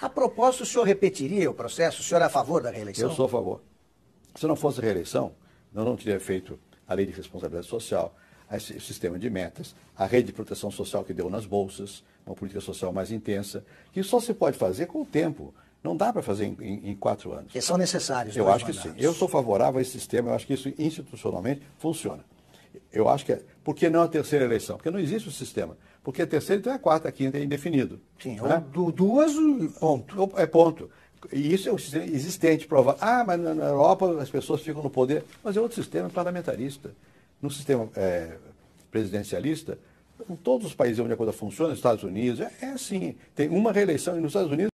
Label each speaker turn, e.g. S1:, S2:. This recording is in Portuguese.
S1: A propósito, o senhor repetiria o processo? O senhor é a favor da reeleição? Eu sou
S2: a favor. Se não fosse reeleição, eu não teria feito a lei de responsabilidade social, o sistema de metas, a rede de proteção social que deu nas bolsas, uma política social mais intensa, que só se pode fazer com o tempo. Não dá para fazer em, em, quatro anos. Que são necessários. Eu acho mandatos. que sim. Eu sou favorável a esse sistema, eu acho que isso institucionalmente funciona. Eu acho que é. Por que não a terceira eleição? Porque não existe o sistema. Porque a terceira, então é a quarta, a quinta é indefinido. Sim, né? ou duas, ponto. É ponto. E isso é um sistema existente, provado. Ah, mas na Europa as pessoas ficam no poder. Mas é outro sistema parlamentarista. No sistema é, presidencialista, em todos os países onde a coisa funciona, nos Estados Unidos, é, é assim. Tem uma reeleição, e nos Estados Unidos.